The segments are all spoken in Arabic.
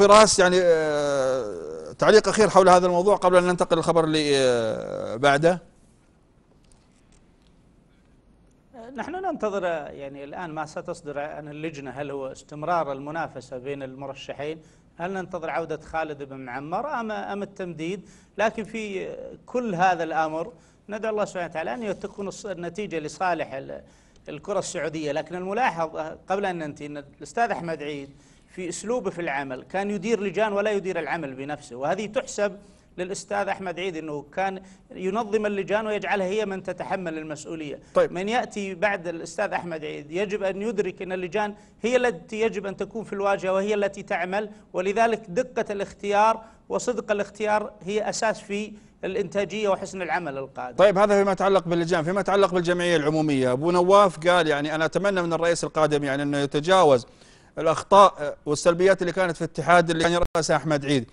فراس يعني آه، تعليق أخير حول هذا الموضوع قبل أن ننتقل للخبر اللي آه، بعده نحن ننتظر آه، يعني الآن ما ستصدر عن اللجنة هل هو استمرار المنافسة بين المرشحين هل ننتظر عودة خالد بن معمر أم, أم التمديد لكن في كل هذا الأمر ندعو الله سبحانه وتعالى أن تكون النتيجة لصالح الكرة السعودية لكن الملاحظ قبل أن ننتهي أن الأستاذ أحمد عيد في اسلوبه في العمل، كان يدير لجان ولا يدير العمل بنفسه، وهذه تحسب للاستاذ احمد عيد انه كان ينظم اللجان ويجعلها هي من تتحمل المسؤوليه طيب. من ياتي بعد الاستاذ احمد عيد يجب ان يدرك ان اللجان هي التي يجب ان تكون في الواجهه وهي التي تعمل ولذلك دقه الاختيار وصدق الاختيار هي اساس في الانتاجيه وحسن العمل القادم. طيب هذا فيما يتعلق باللجان، فيما يتعلق بالجمعيه العموميه، ابو نواف قال يعني انا اتمنى من الرئيس القادم يعني انه يتجاوز الاخطاء والسلبيات اللي كانت في الاتحاد اللي كان يرأسه احمد عيد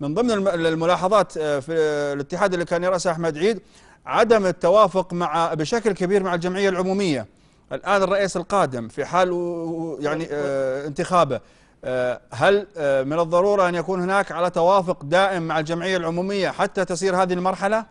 من ضمن الملاحظات آه، في الاتحاد اللي كان يرأسه احمد عيد عدم التوافق مع بشكل كبير مع الجمعيه العموميه الان الرئيس القادم في حال يعني آه، انتخابه آه، هل من الضروره ان يكون هناك على توافق دائم مع الجمعيه العموميه حتى تسير هذه المرحله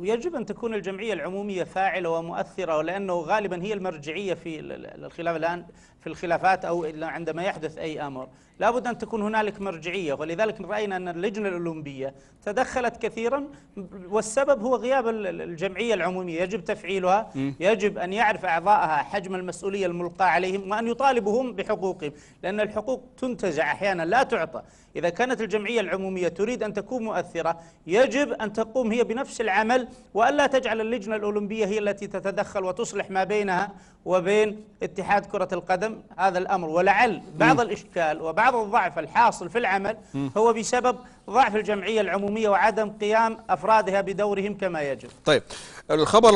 ويجب أن تكون الجمعية العمومية فاعلة ومؤثرة ولأنه غالبا هي المرجعية في الخلاف الآن في الخلافات أو عندما يحدث أي أمر لابد أن تكون هنالك مرجعية ولذلك رأينا أن اللجنة الأولمبية تدخلت كثيرا والسبب هو غياب الجمعية العمومية يجب تفعيلها يجب أن يعرف أعضائها حجم المسؤولية الملقاة عليهم وأن يطالبهم بحقوقهم لأن الحقوق تنتزع أحيانا لا تعطى إذا كانت الجمعية العمومية تريد أن تكون مؤثرة يجب أن تقوم هي بنفس العمل والا تجعل اللجنه الاولمبيه هي التي تتدخل وتصلح ما بينها وبين اتحاد كره القدم هذا الامر ولعل بعض م. الاشكال وبعض الضعف الحاصل في العمل م. هو بسبب ضعف الجمعيه العموميه وعدم قيام افرادها بدورهم كما يجب. طيب الخبر